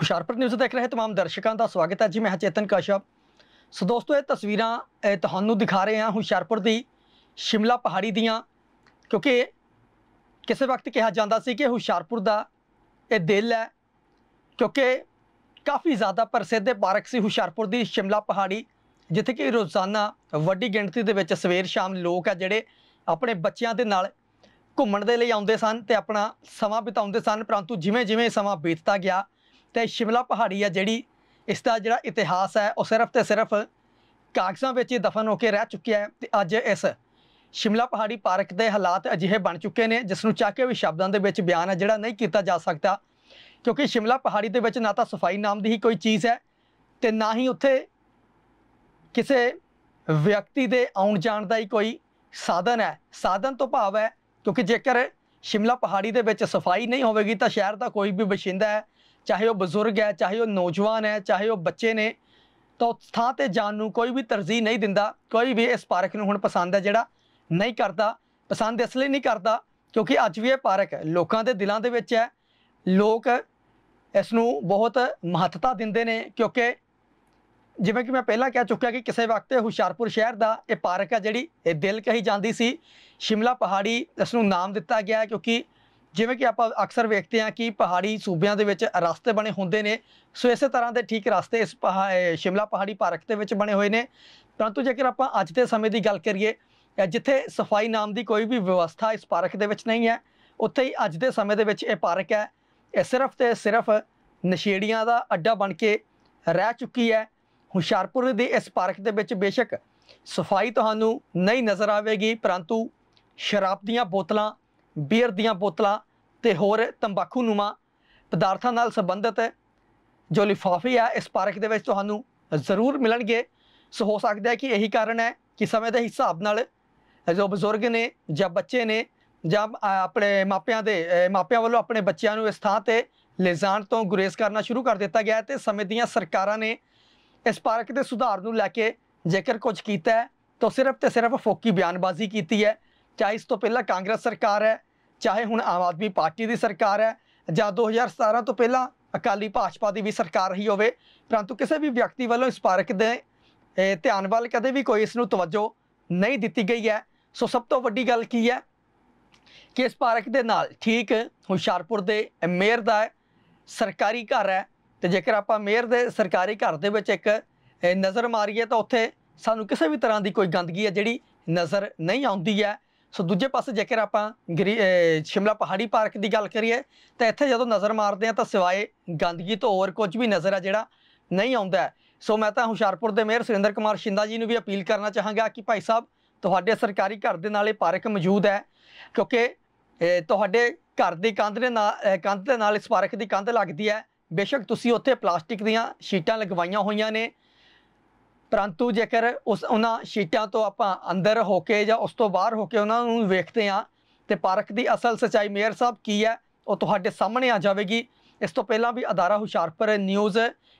Hoshiarpur news ਦੇਖ ਰਹੇ तमाम ਦਰਸ਼ਕਾਂ ਦਾ ਸਵਾਗਤ ਹੈ ਜੀ ਮੈਂ ਚੇਤਨ ਕਸ਼ਪ ਸੋ ਦੋਸਤੋ ਇਹ ਤਸਵੀਰਾਂ ਤੁਹਾਨੂੰ ਦਿਖਾ ਰਹੇ ਹਾਂ ਹੁਸ਼ਿਆਰਪੁਰ ਦੀ ਸ਼ਿਮਲਾ ਪਹਾੜੀ ਦੀਆਂ ਕਿਉਂਕਿ ਕਿਸੇ ਵਕਤ ਕਿਹਾ ਜਾਂਦਾ ਸੀ ਕਿ ਹੁਸ਼ਿਆਰਪੁਰ ਦਾ ਇਹ ਦਿਲ ਹੈ ਕਿਉਂਕਿ ਕਾਫੀ ਜ਼ਿਆਦਾ ਪ੍ਰਸਿੱਧ ਪਾਰਕ ਸੀ ਹੁਸ਼ਿਆਰਪੁਰ ਦੀ ਸ਼ਿਮਲਾ ਪਹਾੜੀ ਜਿੱਥੇ ਕਿ ਰੋਜ਼ਾਨਾ ਵੱਡੀ ਗਿਣਤੀ ਦੇ ਵਿੱਚ ਸਵੇਰ ਸ਼ਾਮ ਲੋਕ ਆ ਜਿਹੜੇ ਆਪਣੇ ਬੱਚਿਆਂ ਦੇ ਨਾਲ ਘੁੰਮਣ ਦੇ ਲਈ ਆਉਂਦੇ ਸਨ ਤੇ ਆਪਣਾ ਸਮਾਂ ਬਿਤਾਉਂਦੇ ਸਨ ਪਰੰਤੂ ਜਿਵੇਂ-ਜਿਵੇਂ ਸਮਾਂ ਬੀਤਦਾ ਗਿਆ ਤੇ ਸ਼ਿਮਲਾ ਪਹਾੜੀ ਆ ਜਿਹੜੀ ਇਸ ਦਾ ਜਿਹੜਾ ਇਤਿਹਾਸ ਹੈ ਉਹ ਸਿਰਫ ਤੇ ਸਿਰਫ ਕਾਗਜ਼ਾਂ ਵਿੱਚ ਹੀ ਦਫਨ ਹੋ ਕੇ ਰਹਿ ਚੁੱਕਿਆ ਹੈ ਤੇ ਅੱਜ ਇਸ ਸ਼ਿਮਲਾ ਪਹਾੜੀ ਪਾਰਕ ਦੇ ਹਾਲਾਤ ਅਜਿਹੇ ਬਣ ਚੁੱਕੇ ਨੇ ਜਿਸ ਨੂੰ ਚਾਹ ਕੇ ਵੀ ਸ਼ਬਦਾਂ ਦੇ ਵਿੱਚ ਬਿਆਨ ਹੈ ਜਿਹੜਾ ਨਹੀਂ ਕੀਤਾ ਜਾ ਸਕਦਾ ਕਿਉਂਕਿ ਸ਼ਿਮਲਾ ਪਹਾੜੀ ਦੇ ਵਿੱਚ ਨਾ ਤਾਂ ਸਫਾਈ ਨਾਮ ਦੀ ਹੀ ਕੋਈ ਚੀਜ਼ ਹੈ ਤੇ ਨਾ ਹੀ ਉੱਥੇ ਕਿਸੇ ਵਿਅਕਤੀ ਦੇ ਆਉਣ ਜਾਣ ਦਾ ਹੀ ਕੋਈ ਸਾਧਨ ਹੈ ਸਾਧਨ ਤੋਂ ਭਾਵ ਹੈ ਕਿਉਂਕਿ ਜੇਕਰ ਸ਼ਿਮਲਾ ਪਹਾੜੀ ਦੇ ਵਿੱਚ ਸਫਾਈ ਨਹੀਂ ਹੋਵੇਗੀ ਤਾਂ ਸ਼ਹਿਰ ਦਾ ਕੋਈ ਵੀ ਬਸ਼ਿੰਦਾ ਹੈ ਚਾਹੇ ਉਹ ਬਜ਼ੁਰਗ ਹੈ ਚਾਹੇ ਉਹ ਨੌਜਵਾਨ ਹੈ ਚਾਹੇ ਉਹ ਬੱਚੇ ਨੇ ਤਾਂ ਥਾਂ ਤੇ ਜਾਣ ਨੂੰ ਕੋਈ ਵੀ ਤਰਜੀਹ ਨਹੀਂ ਦਿੰਦਾ ਕੋਈ ਵੀ ਇਸ ਪਾਰਕ ਨੂੰ ਹੁਣ ਪਸੰਦ ਹੈ ਜਿਹੜਾ ਨਹੀਂ ਕਰਦਾ ਪਸੰਦ ਇਸ ਲਈ ਨਹੀਂ ਕਰਦਾ ਕਿਉਂਕਿ ਅੱਜ ਵੀ ਇਹ ਪਾਰਕ ਹੈ ਲੋਕਾਂ ਦੇ ਦਿਲਾਂ ਦੇ ਵਿੱਚ ਹੈ ਲੋਕ ਇਸ ਨੂੰ ਬਹੁਤ ਮਹੱਤਤਾ ਦਿੰਦੇ ਨੇ ਕਿਉਂਕਿ ਜਿਵੇਂ ਕਿ ਮੈਂ ਪਹਿਲਾਂ ਕਹਿ ਚੁੱਕਿਆ ਕਿ ਕਿਸੇ ਵਕਤ ਹੁਸ਼ਿਆਰਪੁਰ ਸ਼ਹਿਰ ਦਾ ਇਹ ਪਾਰਕ ਹੈ ਜਿਹੜੀ ਇਹ ਦਿਲ ਕਹੀ ਜਾਂਦੀ ਸੀ ਸ਼ਿਮਲਾ ਪਹਾੜੀ ਇਸ ਨੂੰ ਨਾਮ ਦਿੱਤਾ ਗਿਆ ਕਿਉਂਕਿ ਜਿਵੇਂ ਕਿ ਆਪਾਂ ਅਕਸਰ ਵੇਖਦੇ ਹਾਂ ਕਿ ਪਹਾੜੀ ਸੂਬਿਆਂ ਦੇ ਵਿੱਚ ਰਸਤੇ ਬਣੇ ਹੁੰਦੇ ਨੇ ਸੋ ਇਸੇ ਤਰ੍ਹਾਂ ਦੇ ਠੀਕ ਰਸਤੇ ਇਸ ਸ਼ਿਮਲਾ ਪਹਾੜੀ ਪਾਰਕ ਦੇ ਵਿੱਚ ਬਣੇ ਹੋਏ ਨੇ ਪਰੰਤੂ ਜੇਕਰ ਆਪਾਂ ਅੱਜ ਦੇ ਸਮੇਂ ਦੀ ਗੱਲ ਕਰੀਏ ਜਿੱਥੇ ਸਫਾਈ ਨਾਮ ਦੀ ਕੋਈ ਵੀ ਵਿਵਸਥਾ ਇਸ ਪਾਰਕ ਦੇ ਵਿੱਚ ਨਹੀਂ ਹੈ ਉੱਥੇ ਹੀ ਅੱਜ ਦੇ ਸਮੇਂ ਦੇ ਵਿੱਚ ਇਹ ਪਾਰਕ ਹੈ ਇਹ ਸਿਰਫ ਤੇ ਸਿਰਫ ਨਸ਼ੇੜੀਆਂ ਦਾ ਅੱਡਾ ਬਣ ਕੇ ਰਹਿ ਚੁੱਕੀ ਹੈ ਹੁਸ਼ਿਆਰਪੁਰ ਦੇ ਇਸ ਪਾਰਕ ਦੇ ਵਿੱਚ ਬੇਸ਼ੱਕ ਸਫਾਈ ਤੁਹਾਨੂੰ ਨਹੀਂ ਨਜ਼ਰ ਆਵੇਗੀ ਪਰੰਤੂ ਸ਼ਰਾਬ ਦੀਆਂ ਬੋਤਲਾਂ ਬੀਅਰ ਦੀਆਂ ਬੋਤਲਾਂ ਤੇ ਹੋਰ ਤੰਬਾਕੂ ਨੂਮਾ ਪਦਾਰਥਾਂ ਨਾਲ ਸੰਬੰਧਿਤ ਹੈ ਜੋ ਲਿਫਾਫੇ ਆ ਇਸ ਪਾਰਕ ਦੇ ਵਿੱਚ ਤੁਹਾਨੂੰ ਜ਼ਰੂਰ ਮਿਲਣਗੇ ਸੋ ਹੋ ਸਕਦਾ ਹੈ ਕਿ ਇਹੀ ਕਾਰਨ ਹੈ ਕਿ ਸਮੇਂ ਦੇ ਹਿਸਾਬ ਨਾਲ ਜੋ ਬਜ਼ੁਰਗ ਨੇ ਜਾਂ ਬੱਚੇ ਨੇ ਜਾਂ ਆਪਣੇ ਮਾਪਿਆਂ ਦੇ ਮਾਪਿਆਂ ਵੱਲੋਂ ਆਪਣੇ ਬੱਚਿਆਂ ਨੂੰ ਇਸ ਥਾਂ ਤੇ ਲਿਜਾਣ ਤੋਂ ਗੁਰੇਜ਼ ਕਰਨਾ ਸ਼ੁਰੂ ਕਰ ਦਿੱਤਾ ਗਿਆ ਤੇ ਸਮੇਂ ਦੀਆਂ ਸਰਕਾਰਾਂ ਨੇ ਇਸ ਪਾਰਕ ਦੇ ਸੁਧਾਰ ਨੂੰ ਲੈ ਕੇ ਜੇਕਰ ਕੁਝ ਕੀਤਾ ਹੈ ਤਾਂ ਸਿਰਫ ਤੇ ਸਿਰਫ ਫੋਕੀ ਬਿਆਨਬਾਜ਼ੀ ਕੀਤੀ ਹੈ ਚਾਹੇ ਇਸ ਤੋਂ ਪਹਿਲਾਂ ਕਾਂਗਰਸ ਸਰਕਾਰ ਹੈ ਚਾਹੇ ਹੁਣ ਆਮ ਆਦਮੀ ਪਾਰਟੀ ਦੀ ਸਰਕਾਰ ਹੈ ਜਾਂ 2017 ਤੋਂ ਪਹਿਲਾਂ ਅਕਾਲੀ ਭਾਜਪਾ ਦੀ ਵੀ ਸਰਕਾਰ ਰਹੀ ਹੋਵੇ ਪਰੰਤੂ ਕਿਸੇ ਵੀ ਵਿਅਕਤੀ ਵੱਲੋਂ ਇਸ ਪਾਰਕ ਦੇ ਧਿਆਨ ਵੱਲ ਕਦੇ ਵੀ ਕੋਈ ਇਸ ਨੂੰ ਤਵੱਜੋ ਨਹੀਂ ਦਿੱਤੀ ਗਈ ਹੈ ਸੋ ਸਭ ਤੋਂ ਵੱਡੀ ਗੱਲ ਕੀ ਹੈ ਕਿ ਇਸ ਪਾਰਕ ਦੇ ਨਾਲ ਠੀਕ ਹੁਸ਼ਿਆਰਪੁਰ ਦੇ ਮੇਅਰ ਦਾ ਸਰਕਾਰੀ ਘਰ ਹੈ ਤੇ ਜੇਕਰ ਆਪਾਂ ਮੇਅਰ ਦੇ ਸਰਕਾਰੀ ਘਰ ਦੇ ਵਿੱਚ ਇੱਕ ਨਜ਼ਰ ਮਾਰੀਏ ਤਾਂ ਉੱਥੇ ਸਾਨੂੰ ਕਿਸੇ ਵੀ ਤਰ੍ਹਾਂ ਦੀ ਕੋਈ ਗੰਦਗੀ ਹੈ ਜਿਹੜੀ ਨਜ਼ਰ ਨਹੀਂ ਆਉਂਦੀ ਹੈ ਸੋ ਦੂਜੇ ਪਾਸੇ ਜੇਕਰ ਆਪਾਂ ਸ਼ਿਮਲਾ ਪਹਾੜੀ ਪਾਰਕ ਦੀ ਗੱਲ ਕਰੀਏ ਤਾਂ ਇੱਥੇ ਜਦੋਂ ਨਜ਼ਰ ਮਾਰਦੇ ਆ ਤਾਂ ਸਿਵਾਏ ਗੰਦਗੀ ਤੋਂ ਹੋਰ ਕੁਝ ਵੀ ਨਜ਼ਰ ਆ ਜਿਹੜਾ ਨਹੀਂ ਆਉਂਦਾ ਸੋ ਮੈਂ ਤਾਂ ਹੁਸ਼ਿਆਰਪੁਰ ਦੇ ਮੇਅਰ ਸੁਰਿੰਦਰ ਕੁਮਾਰ ਸ਼ਿੰਦਾ ਜੀ ਨੂੰ ਵੀ ਅਪੀਲ ਕਰਨਾ ਚਾਹਾਂਗਾ ਕਿ ਭਾਈ ਸਾਹਿਬ ਤੁਹਾਡੇ ਸਰਕਾਰੀ ਘਰ ਦੇ ਨਾਲ ਇਹ ਪਾਰਕ ਮੌਜੂਦ ਹੈ ਕਿਉਂਕਿ ਤੁਹਾਡੇ ਘਰ ਦੀ ਕੰਧ ਦੇ ਨਾਲ ਕੰਧ ਦੇ ਨਾਲ ਇਸ ਪਾਰਕ ਦੀ ਕੰਧ ਲੱਗਦੀ ਹੈ ਬੇਸ਼ੱਕ ਤੁਸੀਂ ਉੱਥੇ ਪਲਾਸਟਿਕ ਦੀਆਂ ਸ਼ੀਟਾਂ ਲਗਵਾਈਆਂ ਹੋਈਆਂ ਨੇ ਪਰੰਤੂ ਜੇਕਰ ਉਸ ਉਹਨਾਂ ਸ਼ੀਟਾਂ ਤੋਂ ਆਪਾਂ ਅੰਦਰ ਹੋ ਕੇ ਜਾਂ ਉਸ ਤੋਂ ਬਾਹਰ ਹੋ ਕੇ ਉਹਨਾਂ ਨੂੰ ਵੇਖਦੇ ਆਂ ਤੇ ਪਾਰਕ ਦੀ ਅਸਲ ਸਚਾਈ ਮੇਅਰ ਸਾਹਿਬ ਕੀ ਹੈ ਉਹ ਤੁਹਾਡੇ ਸਾਹਮਣੇ ਆ ਜਾਵੇਗੀ ਇਸ ਤੋਂ ਪਹਿਲਾਂ ਵੀ ਅਦਾਰਾ ਹੁਸ਼ਿਆਰਪੁਰ ਨਿਊਜ਼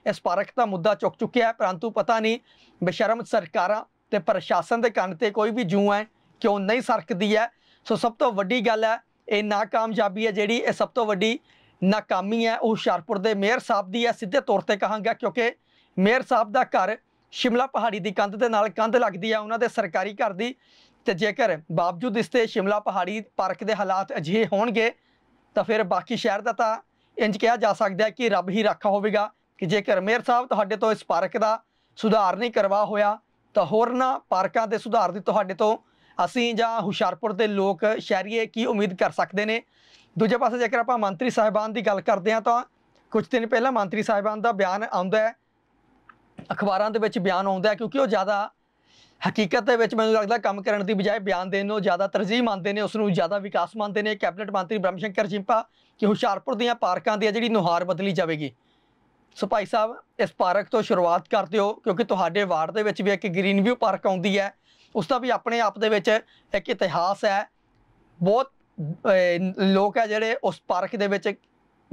ਇਸ ਪਾਰਕ ਦਾ ਮੁੱਦਾ ਚੁੱਕ ਚੁੱਕਿਆ ਹੈ ਪਰੰਤੂ ਪਤਾ ਨਹੀਂ ਬੇਸ਼ਰਮ ਸਰਕਾਰਾਂ ਤੇ ਪ੍ਰਸ਼ਾਸਨ ਦੇ ਕੰਨ ਤੇ ਕੋਈ ਵੀ ਜੂ ਹੈ ਕਿਉਂ ਨਹੀਂ ਸਰਕਦੀ ਹੈ ਸੋ ਸਭ ਤੋਂ ਵੱਡੀ ਗੱਲ ਹੈ ਇਹ ਨਾਕਾਮਯਾਬੀ ਹੈ ਜਿਹੜੀ ਇਹ ਸਭ ਤੋਂ ਵੱਡੀ ਨਾਕਾਮੀ ਹੈ ਉਹ ਹੁਸ਼ਿਆਰਪੁਰ ਦੇ ਮੇਅਰ ਸਾਹਿਬ ਦੀ ਹੈ ਸਿੱਧੇ ਤੌਰ ਤੇ ਕਹਾਂਗਾ ਕਿਉਂਕਿ ਮੇਅਰ ਸਾਹਿਬ ਦਾ ਘਰ ਸ਼ਿਮਲਾ ਪਹਾੜੀ ਦੀ ਕੰਧ ਦੇ ਨਾਲ ਕੰਧ ਲੱਗਦੀ ਆ ਉਹਨਾਂ ਦੇ ਸਰਕਾਰੀ ਘਰ ਦੀ ਤੇ ਜੇਕਰ ਬਾਵਜੂਦ ਇਸ ਤੇ ਸ਼ਿਮਲਾ ਪਹਾੜੀ ਪਾਰਕ ਦੇ ਹਾਲਾਤ ਅਜਿਹੇ ਹੋਣਗੇ ਤਾਂ ਫਿਰ ਬਾਕੀ ਸ਼ਹਿਰ ਦਾ ਤਾਂ ਇੰਜ ਕਿਹਾ ਜਾ ਸਕਦਾ ਹੈ ਕਿ ਰੱਬ ਹੀ ਰੱਖਾ ਹੋਵੇਗਾ ਕਿ ਜੇਕਰ ਮੇਅਰ ਸਾਹਿਬ ਤੁਹਾਡੇ ਤੋਂ ਇਸ ਪਾਰਕ ਦਾ ਸੁਧਾਰ ਨਹੀਂ ਕਰਵਾ ਹੋਇਆ ਤਾਂ ਹੋਰਨਾਂ ਪਾਰਕਾਂ ਦੇ ਸੁਧਾਰ ਦੀ ਤੁਹਾਡੇ ਤੋਂ ਅਸੀਂ ਜਾਂ ਹੁਸ਼ਿਆਰਪੁਰ ਦੇ ਲੋਕ ਸ਼ਹਿਰੀਏ ਕੀ ਉਮੀਦ ਕਰ ਸਕਦੇ ਨੇ ਦੂਜੇ ਪਾਸੇ ਜੇਕਰ ਆਪਾਂ ਮੰਤਰੀ ਸਾਹਿਬਾਨ ਦੀ ਗੱਲ ਕਰਦੇ ਹਾਂ ਤਾਂ ਕੁਝ ਦਿਨ ਪਹਿਲਾਂ ਮੰਤਰੀ ਸਾਹਿਬਾਨ ਦਾ ਬਿਆਨ ਆਉਂਦਾ ਹੈ ਅਖਬਾਰਾਂ ਦੇ ਵਿੱਚ ਬਿਆਨ ਆਉਂਦਾ ਕਿਉਂਕਿ ਉਹ ਜ਼ਿਆਦਾ ਹਕੀਕਤ ਦੇ ਵਿੱਚ ਮੈਨੂੰ ਲੱਗਦਾ ਕੰਮ ਕਰਨ ਦੀ ਬਜਾਏ ਬਿਆਨ ਦੇਣ ਨੂੰ ਜ਼ਿਆਦਾ ਤਰਜੀਹ ਮੰਨਦੇ ਨੇ ਉਸ ਨੂੰ ਜ਼ਿਆਦਾ ਵਿਕਾਸ ਮੰਨਦੇ ਨੇ ਕੈਬਨਿਟ ਮੰਤਰੀ ਬ੍ਰਹਮਸ਼ੰਕਰ ਜਿੰਪਾ ਕਿ ਹੁਸ਼ਿਆਰਪੁਰ ਦੀਆਂ ਪਾਰਕਾਂ ਦੀ ਜਿਹੜੀ ਨੁਹਾਰ ਬਦਲੀ ਜਾਵੇਗੀ ਸੋ ਭਾਈ ਸਾਹਿਬ ਇਸ ਪਾਰਕ ਤੋਂ ਸ਼ੁਰੂਆਤ ਕਰਦੇ ਹੋ ਕਿਉਂਕਿ ਤੁਹਾਡੇ ਵਾਰਡ ਦੇ ਵਿੱਚ ਵੀ ਇੱਕ ਗ੍ਰੀਨ ਵਿਊ ਪਾਰਕ ਆਉਂਦੀ ਹੈ ਉਸ ਦਾ ਵੀ ਆਪਣੇ ਆਪ ਦੇ ਵਿੱਚ ਇੱਕ ਇਤਿਹਾਸ ਹੈ ਬਹੁਤ ਲੋਕ ਹੈ ਜਿਹੜੇ ਉਸ ਪਾਰਕ ਦੇ ਵਿੱਚ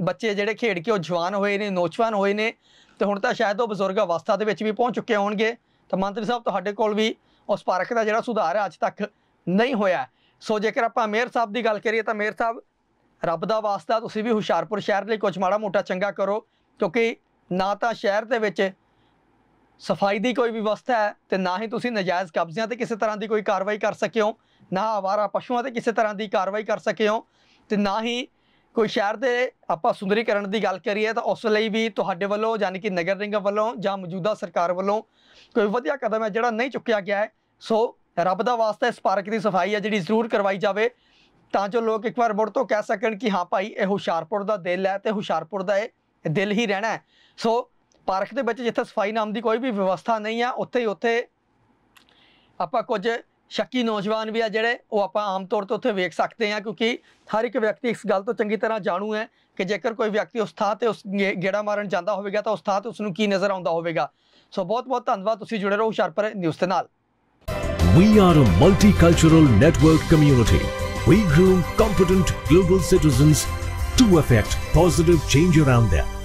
ਬੱਚੇ ਜਿਹੜੇ ਖੇਡ ਕੇ ਉਹ ਜਵਾਨ ਹੋਏ ਨੇ ਨੌਜਵਾਨ ਹੋਏ ਨੇ ਤੇ ਹੁਣ ਤਾਂ ਸ਼ਾਇਦ ਉਹ ਬਜ਼ੁਰਗ ਅਵਸਥਾ ਦੇ ਵਿੱਚ ਵੀ ਪਹੁੰਚ ਚੁੱਕੇ ਹੋਣਗੇ ਤਾਂ ਮੰਤਰੀ ਸਾਹਿਬ ਤੁਹਾਡੇ ਕੋਲ ਵੀ ਉਸ ਪਾਰਕ ਦਾ ਜਿਹੜਾ ਸੁਧਾਰ ਹੈ ਅੱਜ ਤੱਕ ਨਹੀਂ ਹੋਇਆ ਸੋ ਜੇਕਰ ਆਪਾਂ ਮੇਅਰ ਸਾਹਿਬ ਦੀ ਗੱਲ ਕਰੀਏ ਤਾਂ ਮੇਅਰ ਸਾਹਿਬ ਰੱਬ ਦਾ ਵਾਸਤਾ ਤੁਸੀਂ ਵੀ ਹੁਸ਼ਿਆਰਪੁਰ ਸ਼ਹਿਰ ਲਈ ਕੁਝ ਮਾੜਾ ਮੋਟਾ ਚੰਗਾ ਕਰੋ ਕਿਉਂਕਿ ਨਾ ਤਾਂ ਸ਼ਹਿਰ ਦੇ ਵਿੱਚ ਸਫਾਈ ਦੀ ਕੋਈ ਵਿਵਸਥਾ ਹੈ ਤੇ ਨਾ ਹੀ ਤੁਸੀਂ ਨਜਾਇਜ਼ ਕਬਜ਼ਿਆਂ ਤੇ ਕਿਸੇ ਤਰ੍ਹਾਂ ਦੀ ਕੋਈ ਕਾਰਵਾਈ ਕਰ ਸਕਿਓ ਨਾ ਆਵਾਰਾ ਪਸ਼ੂਆਂ ਤੇ ਕਿਸੇ ਤਰ੍ਹਾਂ ਦੀ ਕਾਰਵਾਈ ਕਰ ਸਕਿਓ ਤੇ ਨਾ ਹੀ ਕੋਈ ਸ਼ਹਿਰ ਦੇ ਆਪਾਂ ਸੁੰਦਰੀਕਰਨ ਦੀ ਗੱਲ ਕਰੀਏ ਤਾਂ ਉਸ ਲਈ ਵੀ ਤੁਹਾਡੇ ਵੱਲੋਂ ਯਾਨੀ ਕਿ ਨਗਰ ਨਿਗਮ ਵੱਲੋਂ ਜਾਂ ਮੌਜੂਦਾ ਸਰਕਾਰ ਵੱਲੋਂ ਕੋਈ ਵਧੀਆ ਕਦਮ ਹੈ ਜਿਹੜਾ ਨਹੀਂ ਚੁੱਕਿਆ ਗਿਆ ਹੈ ਸੋ ਰੱਬ ਦਾ ਵਾਸਤਾ ਇਸ ਪਾਰਕ ਦੀ ਸਫਾਈ ਹੈ ਜਿਹੜੀ ਜ਼ਰੂਰ ਕਰਵਾਈ ਜਾਵੇ ਤਾਂ ਜੋ ਲੋਕ ਇੱਕ ਵਾਰ ਮੁੜ ਤੋਂ ਕਹਿ ਸਕਣ ਕਿ ਹਾਂ ਭਾਈ ਇਹ ਹੁਸ਼ਿਆਰਪੁਰ ਦਾ ਦਿਲ ਹੈ ਤੇ ਹੁਸ਼ਿਆਰਪੁਰ ਦਾ ਇਹ ਦਿਲ ਹੀ ਰਹਿਣਾ ਹੈ ਸੋ ਪਾਰਕ ਦੇ ਵਿੱਚ ਜਿੱਥੇ ਸਫਾਈ ਨਾਮ ਦੀ ਕੋਈ ਵੀ ਵਿਵਸਥਾ ਨਹੀਂ ਆ ਉੱਥੇ ਹੀ ਉੱਥੇ ਆਪਾਂ ਕੁਝ ਸ਼ੱਕੀ ਨੌਜਵਾਨ ਵੀ ਆ ਜਿਹੜੇ ਉਹ ਆਪਾਂ ਆਮ ਤੌਰ ਤੇ ਉੱਥੇ ਵੇਖ ਸਕਦੇ ਆ ਕਿਉਂਕਿ ਹਰ ਇੱਕ ਵਿਅਕਤੀ ਇਸ ਗੱਲ ਤੋਂ ਚੰਗੀ ਤਰ੍ਹਾਂ ਜਾਣੂ ਹੈ ਕਿ ਜੇਕਰ ਕੋਈ ਵਿਅਕਤੀ ਉਸ ਥਾਂ ਤੇ ਉਸ ਗੇੜਾ ਮਾਰਨ ਜਾਂਦਾ ਹੋਵੇਗਾ ਤਾਂ ਉਸ ਥਾਂ ਤੇ ਉਸ ਨੂੰ ਕੀ ਨਜ਼ਰ ਆਉਂਦਾ ਹੋਵੇਗਾ ਸੋ ਬਹੁਤ ਬਹੁਤ ਧੰਨਵਾਦ ਤੁਸੀਂ ਜੁੜੇ ਰਹੋ ਹੁਸ਼ਿਆਰਪੁਰ ਨਿਊਜ਼ ਦੇ ਨਾਲ We are a multicultural network community. We groom competent global citizens to affect positive change around them.